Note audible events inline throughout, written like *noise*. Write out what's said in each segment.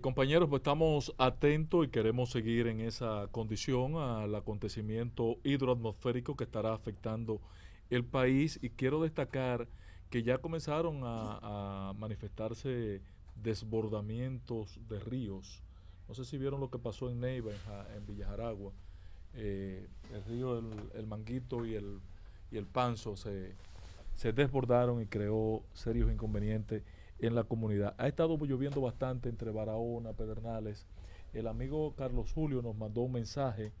Compañeros, pues estamos atentos y queremos seguir en esa condición al acontecimiento hidroatmosférico que estará afectando el país y quiero destacar que ya comenzaron a, manifestarse desbordamientos de ríos. No sé si vieron lo que pasó en Neiva, en, en Villajaragua. Eh, el río el, el, Manguito y el, y el Panzo se, se desbordaron y creó serios inconvenientes en la comunidad. Ha estado lloviendo bastante entre Barahona, Pedernales. El amigo Carlos Julio nos mandó un mensaje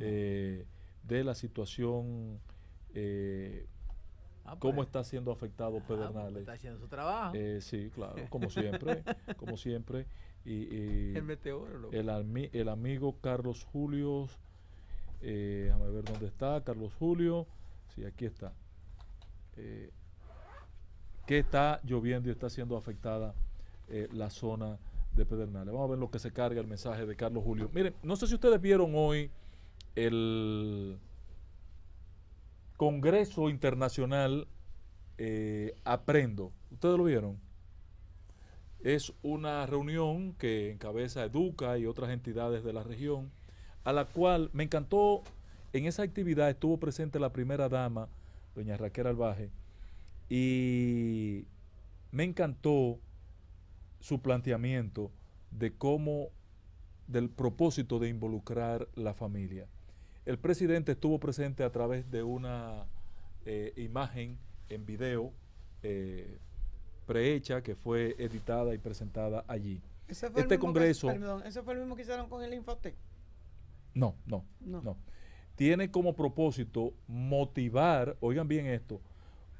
eh, de la situación, eh, ah, pues. cómo está siendo afectado ah, pues, Pedernales. está haciendo su trabajo. Eh, sí, claro, como siempre, *laughs* como siempre. Y, el meteorólogo. El, el, amigo Carlos Julio, déjame ver dónde está, Carlos Julio. Sí, aquí está que está lloviendo y está siendo afectada eh, la zona de Pedernales. Vamos a ver lo que se carga el mensaje de Carlos Julio. Miren, no sé si ustedes vieron hoy el Congreso Internacional eh, Aprendo. ¿Ustedes lo vieron? Es una reunión que encabeza Educa y otras entidades de la región, a la cual me encantó, en esa actividad estuvo presente la primera dama, doña Raquel Albaje, y me encantó su planteamiento de cómo, del propósito de involucrar la familia. El presidente estuvo presente a través de una eh, imagen en video eh, prehecha que fue editada y presentada allí. ¿Ese fue este el congreso. mismo que hicieron con el Infotec? no, no, no. Tiene como propósito motivar, oigan bien esto,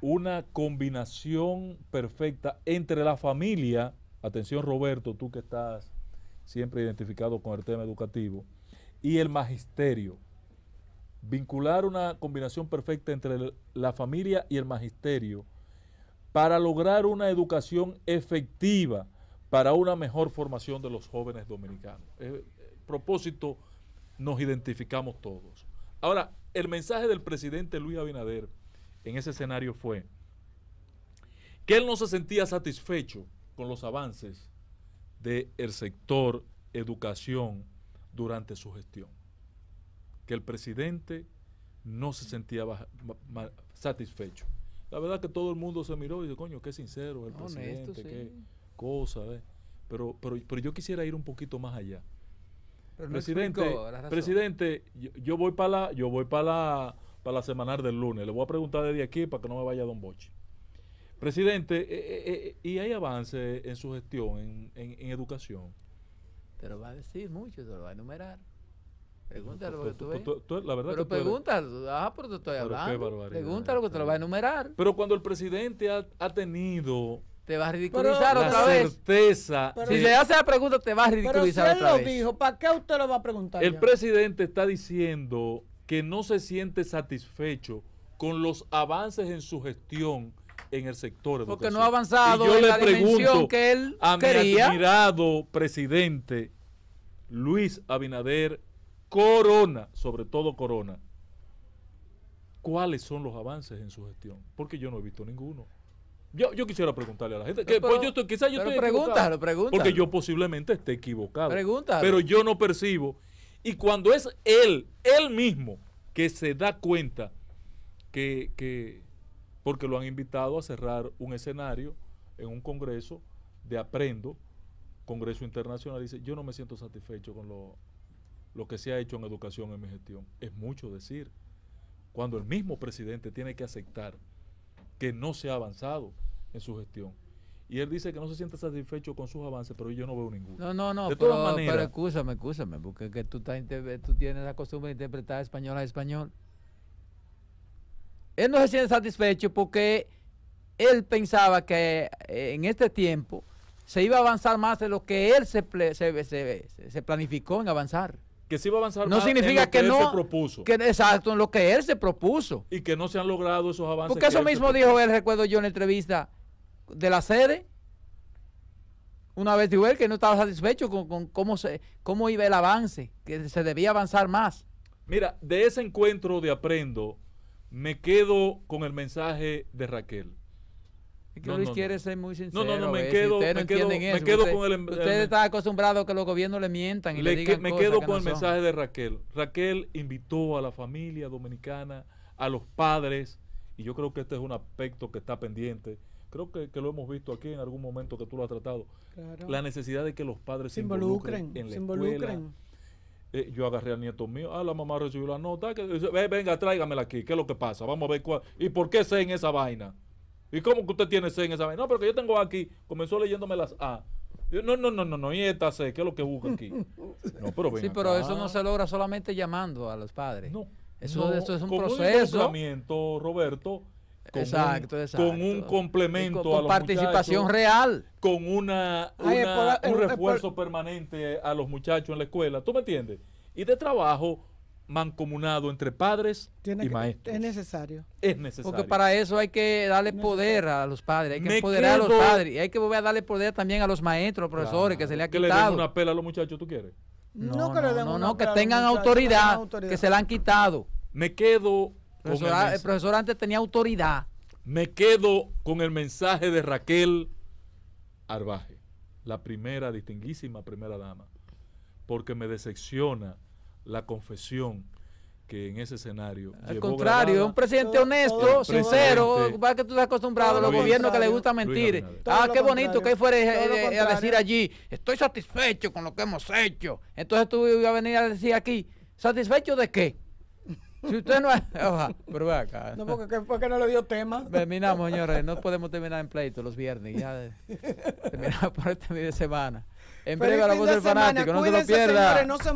una combinación perfecta entre la familia, atención Roberto, tú que estás siempre identificado con el tema educativo, y el magisterio. Vincular una combinación perfecta entre la familia y el magisterio para lograr una educación efectiva para una mejor formación de los jóvenes dominicanos. El eh, eh, propósito nos identificamos todos. Ahora, el mensaje del presidente Luis Abinader en ese escenario fue que él no se sentía satisfecho con los avances del sector educación durante su gestión. Que el presidente no se sentía satisfecho. La verdad que todo el mundo se miró y dijo, coño, qué sincero el presidente, qué cosa. Pero, pero, yo quisiera ir un poquito más allá. presidente, presidente voy para yo voy para la para la semanal del lunes. Le voy a preguntar desde aquí para que no me vaya Don Boche. Presidente, eh, eh, eh, ¿y hay avance en su gestión en, educación? Te lo va a decir mucho, te lo va a enumerar. Pregúntalo que tú, ves. la verdad pero pregúntale, ah, pero te estoy hablando. Pregúntalo que te lo va a enumerar. Pero cuando el presidente ha, tenido te va a ridiculizar otra vez. certeza. Pero, si le hace la pregunta, te va a ridiculizar pero si él lo dijo, ¿para qué usted lo va a preguntar? El presidente está diciendo que no se siente satisfecho con los avances en su gestión en el sector educativo. Porque no ha avanzado y en la pregunto que él a mi admirado presidente Luis Abinader Corona, sobre todo Corona, ¿cuáles son los avances en su gestión? Porque yo no he visto ninguno. Yo, quisiera preguntarle a la gente, que, pues, pero, yo porque yo posiblemente esté equivocado. Pero yo no percibo y cuando es él, él mismo, que se da cuenta que, porque lo han invitado a cerrar un escenario en un congreso de aprendo, congreso internacional, dice, yo no me siento satisfecho con lo, lo que se ha hecho en educación en mi gestión. Es mucho decir, cuando el mismo presidente tiene que aceptar que no se ha avanzado en su gestión y él dice que no se siente satisfecho con sus avances, pero yo no veo ninguno. No, no, no, pero, escúchame, escúchame, porque tú, tienes la costumbre de interpretar español a español. Él no se siente satisfecho porque él pensaba que eh, en este tiempo se iba a avanzar más de lo que él se, planificó en avanzar que se iba a avanzar no más significa lo que, él no, se propuso. Que, exacto, en lo que él se propuso. Y que no se han logrado esos avances. Porque eso mismo dijo él, recuerdo yo en la entrevista, de la sede, una vez dijo él que no estaba satisfecho con, cómo, se, cómo iba el avance, que se debía avanzar más. Mira, de ese encuentro de aprendo, me quedo con el mensaje de Raquel. no, Luis quiere ser muy sincero. No, no, me quedo, usted, con está acostumbrado a que los gobiernos le mientan y le, Me quedo con el mensaje de Raquel. Raquel invitó a la familia dominicana, a los padres, y yo creo que este es un aspecto que está pendiente creo que, lo hemos visto aquí en algún momento que tú lo has tratado, la necesidad de que los padres se involucren, se involucren en la eh, yo agarré al nieto mío, ah, la mamá recibió la nota, que, venga, tráigamela aquí, ¿qué es lo que pasa? Vamos a ver cuál, y por qué sé en esa vaina. ¿Y cómo que usted tiene C en esa vaina? No, pero que yo tengo aquí, comenzó leyéndome las A. no, no, no, no, no, y esta C, ¿qué es lo que busca aquí? *laughs* sí, pero eso no se logra solamente llamando a los padres. No. Eso, es un proceso. Roberto, con exacto, un, exacto. Con un complemento con, a participación real. Con una, un refuerzo permanente a los muchachos en la escuela. ¿Tú me entiendes? Y de trabajo mancomunado entre padres y maestros. Es necesario. Es necesario. Porque para eso hay que darle poder a los padres, hay que empoderar a los padres y hay que volver a darle poder también a los maestros, profesores, que se le ha quitado. Que le den una pela a los muchachos, ¿tú quieres? No, que tengan autoridad, autoridad, que se la han quitado. Me quedo el, profesor antes tenía autoridad. Me quedo con el mensaje de Raquel Arbaje, la primera, distinguísima primera dama, porque me decepciona la confesión que en ese escenario. Al contrario, es un presidente honesto, sincero, para que tú estás acostumbrado a los gobiernos que les gusta mentir. Ah, qué bonito que fuera eh, eh, a decir allí, estoy satisfecho con lo que hemos hecho. Entonces tú ibas a venir a decir aquí, ¿satisfecho de qué? Si usted no. es, *laughs* pero acá. No, porque, no le dio tema. Terminamos, señores. No podemos terminar en pleito los viernes. Ya terminamos por este fin de semana. En breve la voz del fanático. No se lo pierda. no